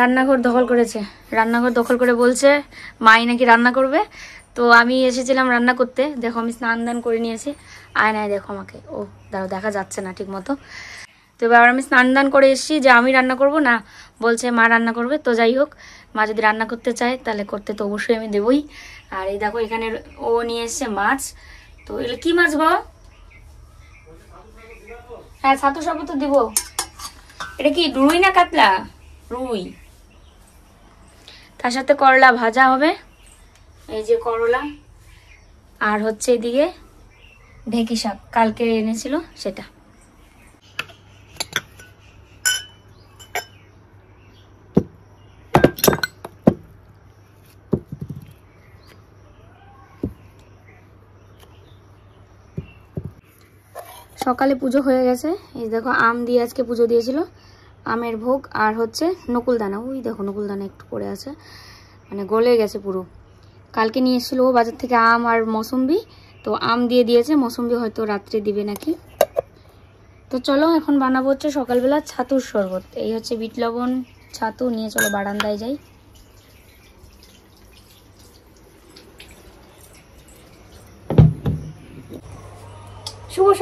রান্নাঘর দখল করেছে রান্নাঘর দখল করে বলছে মাই নাকি রান্না করবে তো আমি এসেছিলাম রান্না করতে দেখো আমি স্নান দান করে নিয়েছি আয়নায় দেখো আমাকে ও দাঁড়াও দেখা যাচ্ছে না ঠিক মতো তো এবার আমি স্নান দান করে এসেছি যে আমি রান্না করব না বলছে মা রান্না করবে তো যাই হোক মা যদি রান্না করতে চায় তাহলে করতে তো অবশ্যই আমি দেবই আর এই দেখো এখানে ও নিয়ে এসছে মাছ তো এগুলো কী মাছ গো হ্যাঁ ছাতু সাপু তো দিব এটা কি রুই না কাতলা রুই তার সাথে করলা ভাজা হবে এই যে করলা আর হচ্ছে এদিকে ঢেঁকি শাক কালকে এনেছিল সেটা সকালে পুজো হয়ে গেছে এই দেখো আম দিয়ে আজকে পুজো দিয়েছিল আমের ভোগ আর হচ্ছে নকুলদানা ওই দেখো নকুলদানা একটু পরে আছে মানে গলে গেছে পুরো কালকে নিয়ে এসেছিলো ও বাজার থেকে আম আর মৌসম্বি তো আম দিয়ে দিয়েছে মৌসম্বি হয়তো রাত্রে দিবে নাকি তো চলো এখন বানাবো হচ্ছে সকালবেলা ছাতুর শরবত এই হচ্ছে বিট লবণ ছাতু নিয়ে চলো বারান্দায় যাই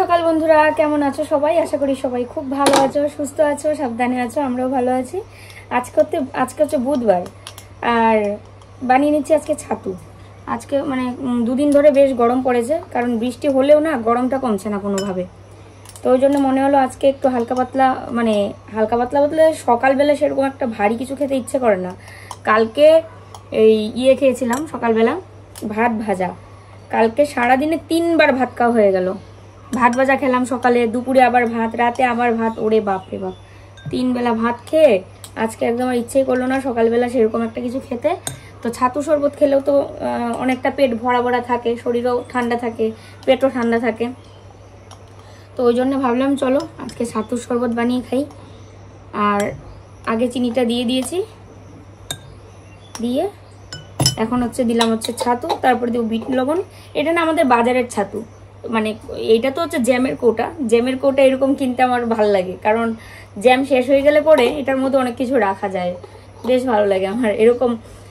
সকাল বন্ধুরা কেমন আছো সবাই আশা করি সবাই খুব ভালো আছো সুস্থ আছো সাবধানে আছো আমরাও ভালো আছি আজকে করতে আজকে হচ্ছে বুধবার আর বানিয়ে নিচ্ছি আজকে ছাতু আজকে মানে দুদিন ধরে বেশ গরম পড়েছে কারণ বৃষ্টি হলেও না গরমটা কমছে না কোনোভাবে তো ওই জন্য মনে হলো আজকে একটু হালকা পাতলা মানে হালকা পাতলা পাতলা সকালবেলা সেরকম একটা ভারী কিছু খেতে ইচ্ছে করে না কালকে এই ইয়ে খেয়েছিলাম সকালবেলা ভাত ভাজা কালকে সারাদিনে তিনবার ভাত খাওয়া হয়ে গেল ভাত ভাজা খেলাম সকালে দুপুরে আবার ভাত রাতে আবার ভাত ওরে বাপ রে বাপ তিন বেলা ভাত খেয়ে আজকে একদম আমার ইচ্ছেই করলো না সকালবেলা সেরকম একটা কিছু খেতে তো ছাতু শরবত খেলেও তো অনেকটা পেট ভরা ভরা থাকে শরীরও ঠান্ডা থাকে পেটও ঠান্ডা থাকে তো ওই জন্য ভাবলাম চলো আজকে ছাতুর শরবত বানিয়ে খাই আর আগে চিনিটা দিয়ে দিয়েছি দিয়ে এখন হচ্ছে দিলাম হচ্ছে ছাতু তারপর দিব বিট লবণ এটা না আমাদের বাজারের ছাতু মানে এইটা তো হচ্ছে জ্যামের কোটা জ্যামের কোটা এরকম কিনতে আমার ভালো লাগে কারণ জ্যাম শেষ হয়ে গেলে পরে এটার মধ্যে অনেক কিছু রাখা যায় বেশ ভালো লাগে আমার এরকম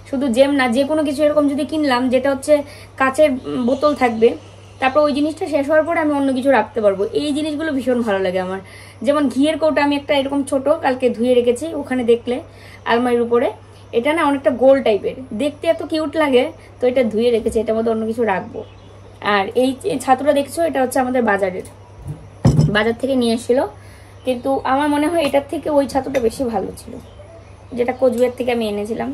শুধু জ্যাম না যে কোনো কিছু এরকম যদি কিনলাম যেটা হচ্ছে কাচের বোতল থাকবে তারপর ওই জিনিসটা শেষ হওয়ার পরে আমি অন্য কিছু রাখতে পারবো এই জিনিসগুলো ভীষণ ভালো লাগে আমার যেমন ঘিয়ের কৌটা আমি একটা এরকম ছোট কালকে ধুয়ে রেখেছি ওখানে দেখলে আলমারির উপরে এটা না অনেকটা গোল টাইপের দেখতে এত কিউট লাগে তো এটা ধুয়ে রেখেছি এটার মধ্যে অন্য কিছু রাখবো আর এই ছাতুটা দেখছো এটা হচ্ছে আমাদের বাজারের বাজার থেকে নিয়ে এসেছিল কিন্তু আমার মনে হয় এটার থেকে ওই ছাতুটা বেশি ভালো ছিল যেটা কোচবিহার থেকে আমি এনেছিলাম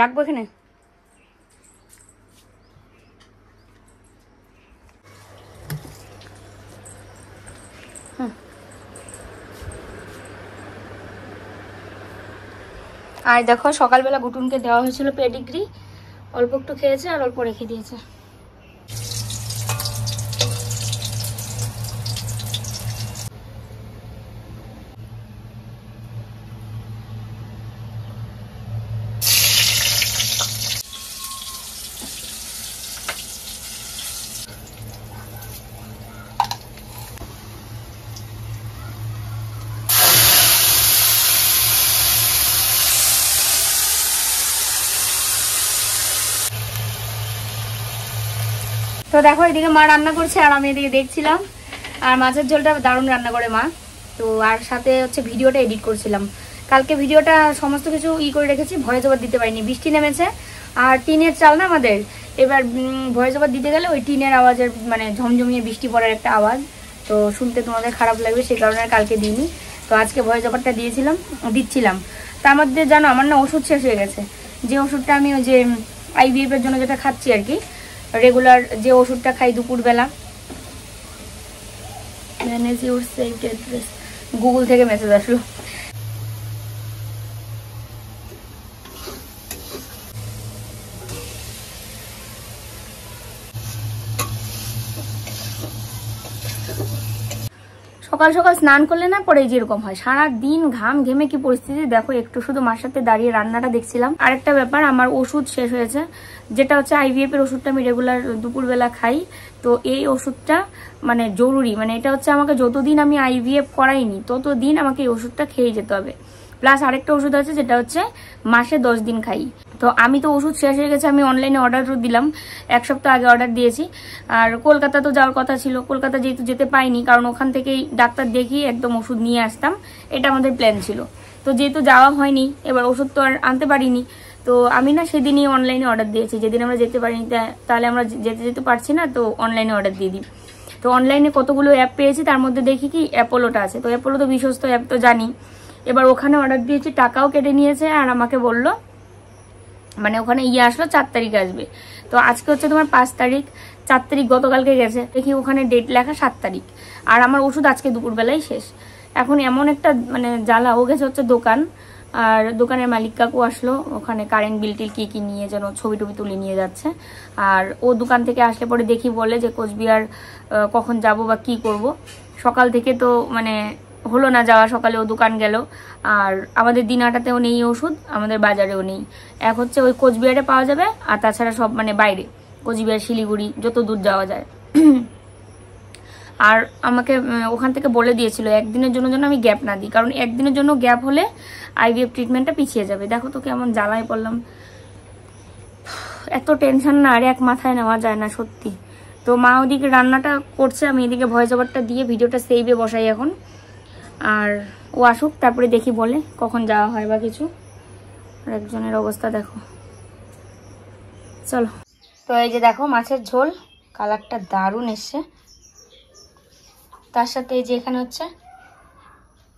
রাখবো এখানে আর দেখো সকালবেলা গুটুনকে দেওয়া হয়েছিল পেডিগ্রি অল্প একটু খেয়েছে আর অল্প রেখে দিয়েছে তো দেখো এদিকে মা রান্না করছে আর আমি এদিকে দেখছিলাম আর মাছের ঝোলটা দারুণ রান্না করে মা তো আর সাথে হচ্ছে ভিডিওটা এডিট করছিলাম কালকে ভিডিওটা সমস্ত কিছু ই করে রেখেছি ভয়েস ওভার দিতে পারিনি বৃষ্টি নেমেছে আর টিনের চাল না আমাদের এবার ভয়েস ওভার দিতে গেলে ওই টিনের আওয়াজের মানে ঝমঝমিয়ে বৃষ্টি পড়ার একটা আওয়াজ তো শুনতে তোমাদের খারাপ লাগবে সেই কারণে কালকে দিইনি তো আজকে ভয়েস ওভারটা দিয়েছিলাম দিচ্ছিলাম তার মধ্যে জানো আমার না ওষুধ শেষ হয়ে গেছে যে ওষুধটা আমি ওই যে এর জন্য যেটা খাচ্ছি আর কি রেগুলার যে ওষুধটা খাই দুপুরবেলা ম্যানেজ ইউর গুগল থেকে মেসেজ আসলো সকাল সকাল স্নান করলে না পরে যেরকম হয় সারা দিন ঘাম ঘেমে কি পরিস্থিতি দেখো একটু শুধু মার সাথে দাঁড়িয়ে রান্নাটা দেখছিলাম আরেকটা ব্যাপার আমার ওষুধ শেষ হয়েছে যেটা হচ্ছে আইভিএফ এর ওষুধটা আমি রেগুলার দুপুরবেলা খাই তো এই ওষুধটা মানে জরুরি মানে এটা হচ্ছে আমাকে যতদিন আমি আইভিএফ করাইনি ততদিন আমাকে এই ওষুধটা খেয়ে যেতে হবে প্লাস আরেকটা ওষুধ আছে যেটা হচ্ছে মাসে দশ দিন খাই তো আমি তো ওষুধ শেষ হয়ে গেছে আমি অনলাইনে অর্ডারও দিলাম এক সপ্তাহ আগে অর্ডার দিয়েছি আর কলকাতা তো যাওয়ার কথা ছিল কলকাতা যেহেতু যেতে পাইনি কারণ ওখান থেকেই ডাক্তার দেখিয়ে একদম ওষুধ নিয়ে আসতাম এটা আমাদের প্ল্যান ছিল তো যেহেতু যাওয়া হয়নি এবার ওষুধ তো আর আনতে পারিনি তো আমি না সেদিনই অনলাইনে অর্ডার দিয়েছি যেদিন আমরা যেতে পারিনি তাহলে আমরা যেতে যেতে পারছি না তো অনলাইনে অর্ডার দিয়ে দিই তো অনলাইনে কতগুলো অ্যাপ পেয়েছি তার মধ্যে দেখি কি অ্যাপোলোটা আছে তো অ্যাপোলো তো বিশ্বস্ত অ্যাপ তো জানি এবার ওখানে অর্ডার দিয়েছি টাকাও কেটে নিয়েছে আর আমাকে বললো মানে ওখানে ইয়ে আসলো চার তারিখ আসবে তো আজকে হচ্ছে তোমার পাঁচ তারিখ চার তারিখ গতকালকে গেছে দেখি ওখানে ডেট লেখা সাত তারিখ আর আমার ওষুধ আজকে দুপুরবেলাই শেষ এখন এমন একটা মানে জ্বালা ও গেছে হচ্ছে দোকান আর দোকানের মালিক কাকু আসলো ওখানে কারেন্ট বিল টিল কী কী নিয়ে যেন ছবি টবি তুলে নিয়ে যাচ্ছে আর ও দোকান থেকে আসলে পরে দেখি বলে যে কোচবিহার কখন যাব বা কি করব সকাল থেকে তো মানে হলো না যাওয়া সকালে ও দোকান গেল আর আমাদের দিনাটাতেও নেই ওষুধ আমাদের বাজারেও নেই এক হচ্ছে ওই কোচবিহারে পাওয়া যাবে আর তাছাড়া সব মানে বাইরে কোচবিহার শিলিগুড়ি যত দূর যাওয়া যায় আর আমাকে ওখান থেকে বলে দিয়েছিল একদিনের জন্য যেন আমি গ্যাপ না দিই কারণ একদিনের জন্য গ্যাপ হলে আইভিএফ ট্রিটমেন্টটা পিছিয়ে যাবে দেখো তো কেমন জ্বালায় পড়লাম এত টেনশন না আর এক মাথায় নেওয়া যায় না সত্যি তো মা ওদিকে রান্নাটা করছে আমি এদিকে ভয়েস ওভারটা দিয়ে ভিডিওটা সেইভে বসাই এখন আর ও আসুক তারপরে দেখি বলে কখন যাওয়া হয় বা কিছু আর একজনের অবস্থা দেখো চলো তো এই যে দেখো মাছের ঝোল কালারটা দারুণ এসছে তার সাথে এই যে এখানে হচ্ছে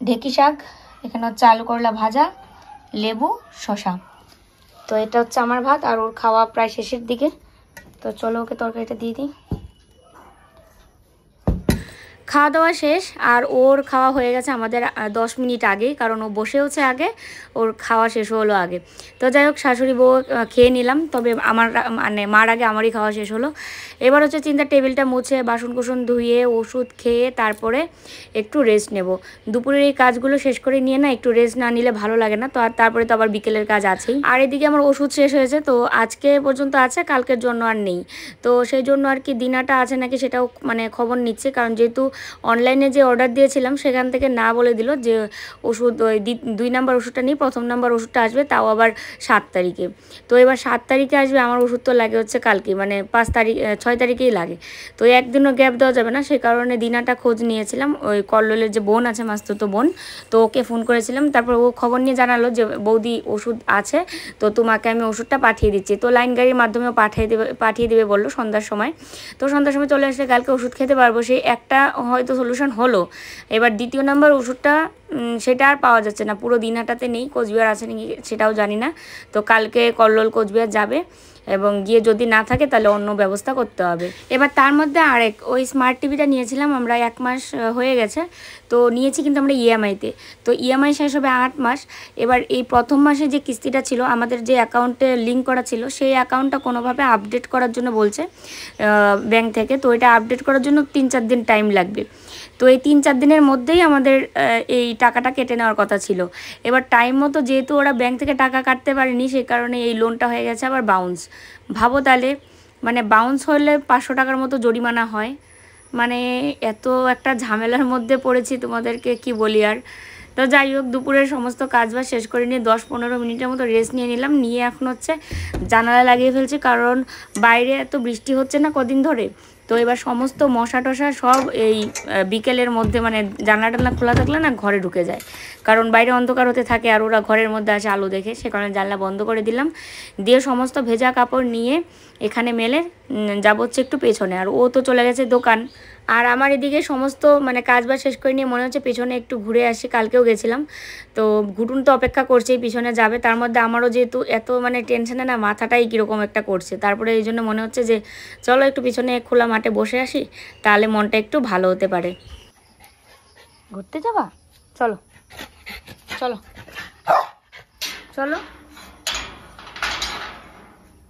ঢেকি শাক এখানে হচ্ছে আলু করলা ভাজা লেবু শশা তো এটা হচ্ছে আমার ভাত আর ওর খাওয়া প্রায় শেষের দিকে তো চলো ওকে তরকারিটা দিয়ে দিই খাওয়া দাওয়া শেষ আর ওর খাওয়া হয়ে গেছে আমাদের দশ মিনিট আগে কারণ ও বসেওছে আগে ওর খাওয়া শেষ হলো আগে তো যাই হোক শাশুড়ি বউ খেয়ে নিলাম তবে আমার মানে মার আগে আমারই খাওয়া শেষ হলো এবার হচ্ছে চিন্তা টেবিলটা মুছে বাসন কুসন ধুয়ে ওষুধ খেয়ে তারপরে একটু রেস্ট নেব দুপুরের এই কাজগুলো শেষ করে নিয়ে না একটু রেস্ট না নিলে ভালো লাগে না তো আর তারপরে তো আবার বিকেলের কাজ আছেই আর এদিকে আমার ওষুধ শেষ হয়েছে তো আজকে পর্যন্ত আছে কালকের জন্য আর নেই তো সেই জন্য আর কি দিনাটা আছে নাকি সেটাও মানে খবর নিচ্ছে কারণ যেহেতু অনলাইনে যে অর্ডার দিয়েছিলাম সেখান থেকে না বলে দিল যে ওষুধ ওই দুই নাম্বার ওষুধটা নিয়ে প্রথম নাম্বার ওষুধটা আসবে তাও আবার সাত তারিখে তো এবার সাত তারিখে আসবে আমার ওষুধ তো লাগে হচ্ছে কালকে মানে পাঁচ তারিখ ছয় তারিখেই লাগে তো একদিনও গ্যাপ দেওয়া যাবে না সে কারণে দিনাটা খোঁজ নিয়েছিলাম ওই কল্লোলের যে বোন আছে তো বোন তো ওকে ফোন করেছিলাম তারপর ও খবর নিয়ে জানালো যে বৌদি ওষুধ আছে তো তোমাকে আমি ওষুধটা পাঠিয়ে দিচ্ছি তো লাইন গাড়ির মাধ্যমেও পাঠিয়ে দেবে পাঠিয়ে দেবে বললো সন্ধ্যার সময় তো সন্ধ্যার সময় চলে আসলে কালকে ওষুধ খেতে পারবো সেই একটা হয়তো সলিউশন হলো এবার দ্বিতীয় নাম্বার ওষুধটা সেটা আর পাওয়া যাচ্ছে না পুরো দিনহাটাতে নেই কোচবিহার আছে নাকি সেটাও জানি না তো কালকে কল্লোল কোচবিহার যাবে এবং গিয়ে যদি না থাকে তাহলে অন্য ব্যবস্থা করতে হবে এবার তার মধ্যে আরেক ওই স্মার্ট টিভিটা নিয়েছিলাম আমরা এক মাস হয়ে গেছে তো নিয়েছি কিন্তু আমরা ইএমআইতে e তো ইএমআই e শেষ হবে আট মাস এবার এই প্রথম মাসে যে কিস্তিটা ছিল আমাদের যে অ্যাকাউন্টে লিঙ্ক করা ছিল সেই অ্যাকাউন্টটা কোনোভাবে আপডেট করার জন্য বলছে ব্যাংক থেকে তো এটা আপডেট করার জন্য তিন চার দিন টাইম লাগবে তো এই তিন চার দিনের মধ্যেই আমাদের এই টাকাটা কেটে নেওয়ার কথা ছিল এবার টাইম মতো যেহেতু ওরা ব্যাংক থেকে টাকা কাটতে পারেনি সেই কারণে এই লোনটা হয়ে গেছে আবার বাউন্স ভাবো তাহলে মানে বাউন্স হলে পাঁচশো টাকার মতো জরিমানা হয় মানে এত একটা ঝামেলার মধ্যে পড়েছি তোমাদেরকে কি বলি আর তো যাই হোক দুপুরের সমস্ত কাজ বাজ শেষ করে নিয়ে দশ পনেরো মিনিটের মতো রেস্ট নিয়ে নিলাম নিয়ে এখন হচ্ছে জানালা লাগিয়ে ফেলছি কারণ বাইরে এত বৃষ্টি হচ্ছে না কদিন ধরে তো এবার সমস্ত মশা টশা সব এই বিকেলের মধ্যে মানে জানলা টানলা খোলা থাকলে না ঘরে ঢুকে যায় কারণ বাইরে অন্ধকার হতে থাকে আর ওরা ঘরের মধ্যে আসে আলো দেখে সে কারণে জানলা বন্ধ করে দিলাম দিয়ে সমস্ত ভেজা কাপড় নিয়ে এখানে মেলে যাব হচ্ছে একটু পেছনে আর ও তো চলে গেছে দোকান আর আমার এদিকে সমস্ত মানে কাজ বাজ শেষ করে নিয়ে মনে হচ্ছে পেছনে একটু ঘুরে আসি কালকেও গেছিলাম তো ঘুটুন তো অপেক্ষা করছেই পিছনে যাবে তার মধ্যে আমারও যেহেতু এত মানে টেনশনে না মাথাটাই কীরকম একটা করছে তারপরে এই জন্য মনে হচ্ছে যে চলো একটু পিছনে খোলা মাঠে বসে আসি তাহলে মনটা একটু ভালো হতে পারে ঘুরতে যাবা চলো চলো চলো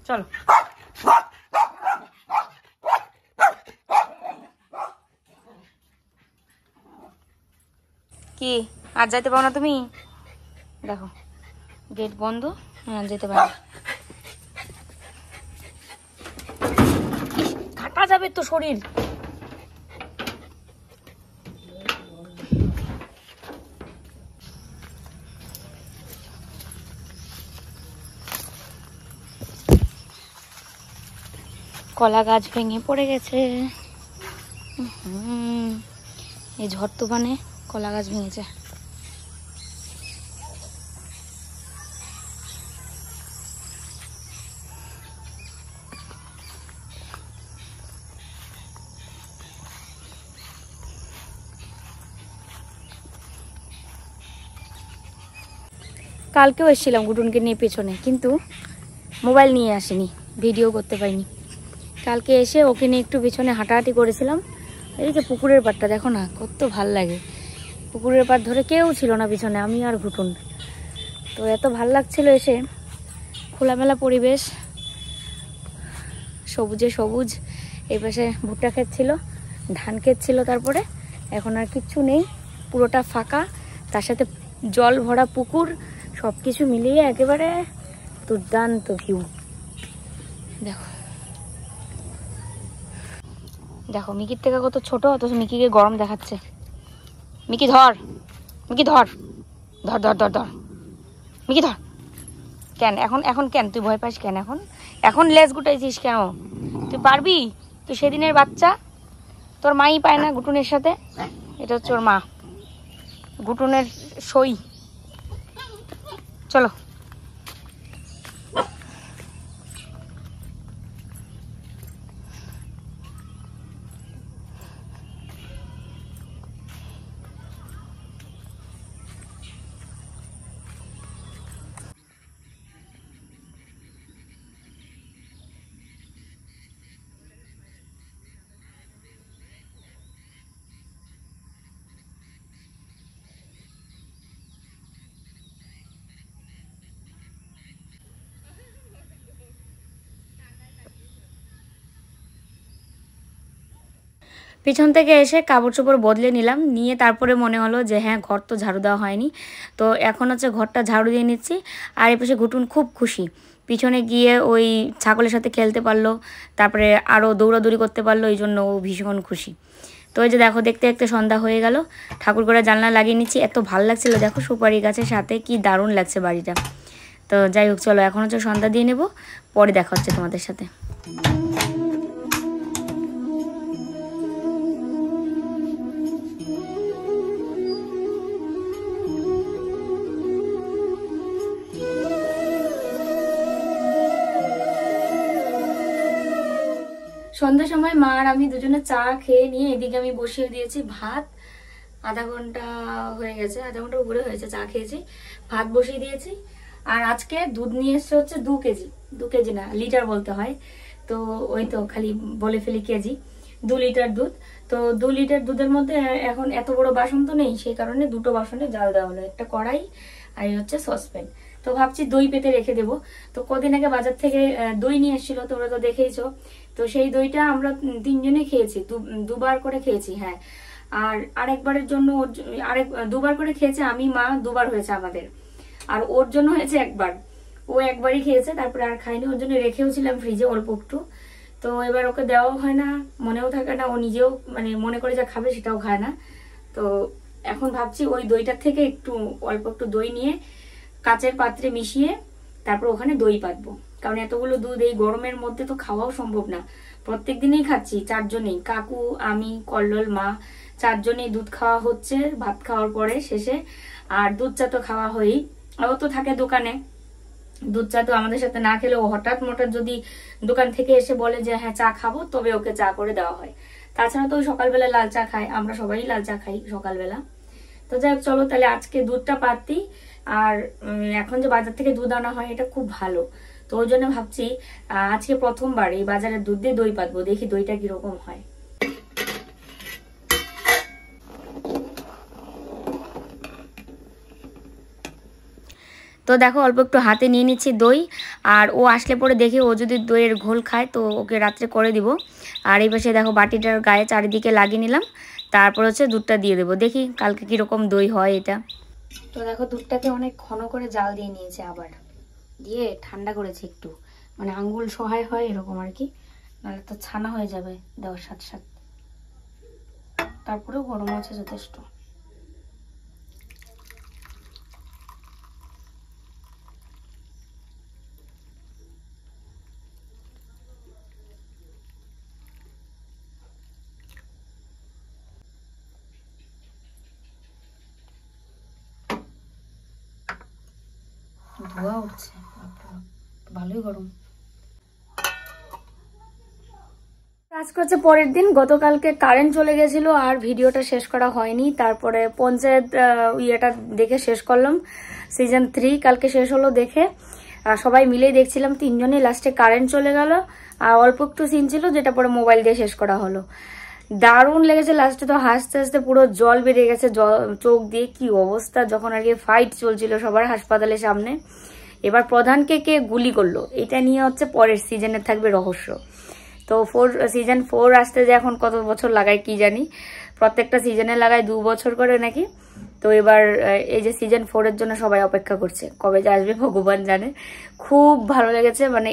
চলো কি আর যাইতে পারো না তুমি দেখো গেট বন্ধ হ্যাঁ যেতে পারো কাটা যাবে তো শরীর কলা গাছ ভেঙে পড়ে গেছে এই ঝড় তুফানে কলা গাছ ভেঙেছে কালকেও এসেছিলাম গুটুনকে নিয়ে পেছনে কিন্তু মোবাইল নিয়ে আসিনি ভিডিও করতে পারিনি কালকে এসে ওকে নিয়ে একটু পিছনে হাঁটাহাঁটি করেছিলাম এই যে পুকুরের পাড়টা দেখো না কত ভাল লাগে পুকুরের পাড় ধরে কেউ ছিল না পিছনে আমি আর ঘুটুন তো এত ভাল লাগছিল এসে খোলামেলা পরিবেশ সবুজে সবুজ এই পাশে ভুট্টা খেত ছিল ধান ক্ষেত ছিল তারপরে এখন আর কিচ্ছু নেই পুরোটা ফাঁকা তার সাথে জল ভরা পুকুর সব কিছু মিলিয়ে একেবারে দুর্দান্ত ভিউ দেখো দেখো মিকির থেকে কত ছোট অথচ মিকিকে গরম দেখাচ্ছে মিকি ধর মিকি ধর ধর ধর ধর ধর মিকি ধর কেন এখন এখন কেন তুই ভয় পাস কেন এখন এখন লেজ গুটাইছিস কেন তুই পারবি তুই সেদিনের বাচ্চা তোর মাই পায় না গুটুনের সাথে এটা হচ্ছে ওর মা গুটুনের সই চলো পিছন থেকে এসে কাপড় চোপড় বদলে নিলাম নিয়ে তারপরে মনে হলো যে হ্যাঁ ঘর তো ঝাড়ু দেওয়া হয়নি তো এখন হচ্ছে ঘরটা ঝাড়ু দিয়ে নিচ্ছি আর এ পাশে ঘুটুন খুব খুশি পিছনে গিয়ে ওই ছাগলের সাথে খেলতে পারলো তারপরে আরও দৌড়াদৌড়ি করতে পারলো এই জন্য ও ভীষণ খুশি তো ওই যে দেখো দেখতে দেখতে সন্ধ্যা হয়ে গেল ঠাকুর করে জানলা লাগিয়ে নিচ্ছি এত ভালো লাগছিলো দেখো সুপারি গাছের সাথে কি দারুণ লাগছে বাড়িটা তো যাই হোক চলো এখন হচ্ছে সন্ধ্যা দিয়ে নেব পরে দেখা হচ্ছে তোমাদের সাথে সন্ধ্যার সময় মা আর আমি দুজনে চা খেয়ে নিয়ে এদিকে আমি বসিয়ে দিয়েছি ভাত আধা ঘন্টা হয়ে গেছে আধা ঘন্টা উপরে হয়েছে চা খেয়েছি ভাত বসিয়ে দিয়েছি আর আজকে দুধ নিয়ে এসছে হচ্ছে দু কেজি দু কেজি না লিটার বলতে হয় তো ওই তো খালি বলে ফেলি কেজি দু লিটার দুধ তো দু লিটার দুধের মধ্যে এখন এত বড় বাসন তো নেই সেই কারণে দুটো বাসনে জাল দেওয়া হলো একটা কড়াই আর হচ্ছে সসপ্যান তো ভাবছি দই পেতে রেখে দেব তো কদিন আগে বাজার থেকে দই নিয়ে এসেছিলো তোমরা তো দেখেইছো তো সেই দইটা আমরা তিনজনে খেয়েছি দুবার করে খেয়েছি হ্যাঁ আর আরেকবারের জন্য ওর আরেক দুবার করে খেয়েছে আমি মা দুবার হয়েছে আমাদের আর ওর জন্য হয়েছে একবার ও একবারই খেয়েছে তারপরে আর খাইনি ওর জন্য রেখেও ছিলাম ফ্রিজে অল্প একটু তো এবার ওকে দেওয়াও হয় না মনেও থাকে না ও নিজেও মানে মনে করে যা খাবে সেটাও খায় না তো এখন ভাবছি ওই দইটার থেকে একটু অল্প একটু দই নিয়ে কাচের পাত্রে মিশিয়ে তারপর ওখানে দই পাতবো কারণ এতগুলো দুধ এই গরমের মধ্যে তো খাওয়াও সম্ভব না প্রত্যেক দিনেই খাচ্ছি চারজনেই কাকু আমি কল্লোল মা চারজনেই দুধ খাওয়া হচ্ছে ভাত খাওয়ার পরে শেষে আর দুধ চা তো খাওয়া হয়ই ও তো থাকে দোকানে দুধ চা তো আমাদের সাথে না খেলেও হঠাৎ মোটাৎ যদি দোকান থেকে এসে বলে যে হ্যাঁ চা খাবো তবে ওকে চা করে দেওয়া হয় তাছাড়া তো সকালবেলা লাল চা খায় আমরা সবাই লাল চা খাই সকালবেলা তো যাই হোক চলো তাহলে আজকে দুধটা পাতি আর এখন যে বাজার থেকে দুধ আনা হয় এটা খুব ভালো তো ওই জন্য ভাবছি আজকে প্রথমবার এই বাজারে দুধ দিয়ে দই পাতবো দেখি দইটা কিরকম হয় তো দেখো অল্প একটু হাতে নিয়ে নিচ্ছি দই আর ও আসলে পরে দেখি ও যদি দইয়ের ঘোল খায় তো ওকে রাত্রে করে দিব আর এই পাশে দেখো বাটিটার গায়ে চারিদিকে লাগিয়ে নিলাম তারপর হচ্ছে দুধটা দিয়ে দেবো দেখি কালকে কীরকম দই হয় এটা তো দেখো দুধটাকে অনেক ঘন করে জাল দিয়ে নিয়েছে আবার দিয়ে ঠান্ডা করেছে একটু মানে আঙ্গুল সহায় হয় এরকম আর কি নাহলে তো ছানা হয়ে যাবে দেওয়ার সাথে সাথে তারপরেও গরম আছে যথেষ্ট আজকে হচ্ছে পরের দিন গতকালকে কারেন্ট চলে গেছিল আর ভিডিওটা শেষ করা হয়নি তারপরে পঞ্চায়েত ইয়েটা দেখে শেষ করলাম সিজন থ্রি কালকে শেষ হলো দেখে সবাই মিলেই দেখছিলাম তিনজনে লাস্টে কারেন্ট চলে গেল আর অল্প একটু সিন ছিল যেটা পরে মোবাইল দিয়ে শেষ করা হলো দারুণ লেগেছে লাস্টে তো হাসতে হাসতে পুরো জল বেরিয়ে গেছে চোখ দিয়ে কি অবস্থা যখন আর কি ফাইট চলছিল সবার হাসপাতালের সামনে এবার প্রধানকে কে গুলি করলো এটা নিয়ে হচ্ছে পরের সিজনে থাকবে রহস্য তো ফোর সিজন ফোর আসতে যে এখন কত বছর লাগায় কি জানি প্রত্যেকটা সিজনে লাগায় দু বছর করে নাকি তো এবার এই যে সিজন ফোরের জন্য সবাই অপেক্ষা করছে কবে যে আসবে ভগবান জানে খুব ভালো লেগেছে মানে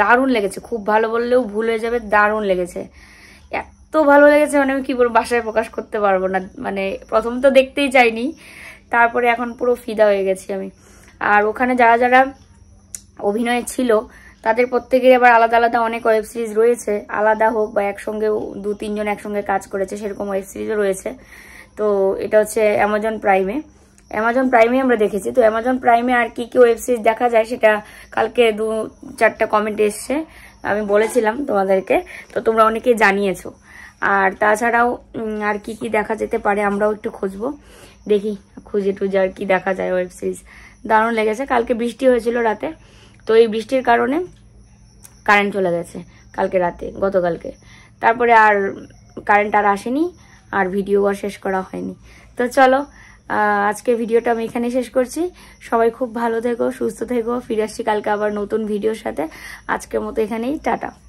দারুণ লেগেছে খুব ভালো বললেও ভুল হয়ে যাবে দারুণ লেগেছে এত ভালো লেগেছে মানে আমি কী বলবো বাসায় প্রকাশ করতে পারবো না মানে প্রথম তো দেখতেই চাইনি তারপরে এখন পুরো ফিদা হয়ে গেছি আমি আর ওখানে যারা যারা অভিনয় ছিল তাদের প্রত্যেকের আবার আলাদা আলাদা অনেক ওয়েব সিরিজ রয়েছে আলাদা হোক বা একসঙ্গে দু তিনজন একসঙ্গে কাজ করেছে সেরকম ওয়েব সিরিজও রয়েছে তো এটা হচ্ছে অ্যামাজন প্রাইমে অ্যামাজন প্রাইমে আমরা দেখেছি তো অ্যামাজন প্রাইমে আর কি কি ওয়েব সিরিজ দেখা যায় সেটা কালকে দু চারটা কমেন্ট এসছে আমি বলেছিলাম তোমাদেরকে তো তোমরা অনেকেই জানিয়েছো আর তাছাড়াও আর কি কি দেখা যেতে পারে আমরাও একটু খুঁজব দেখি খুঁজে টুজে আর কি দেখা যায় ওয়েব সিরিজ দারুণ লেগেছে কালকে বৃষ্টি হয়েছিল রাতে তো এই বৃষ্টির কারণে কারেন্ট চলে গেছে কালকে রাতে গতকালকে তারপরে আর কারেন্ট আর আসেনি আর ভিডিও আর শেষ করা হয়নি তো চলো আজকে ভিডিওটা আমি এখানে শেষ করছি সবাই খুব ভালো থেকো সুস্থ থেকো ফিরে আসছি কালকে আবার নতুন ভিডিওর সাথে আজকের মতো এখানেই টাটা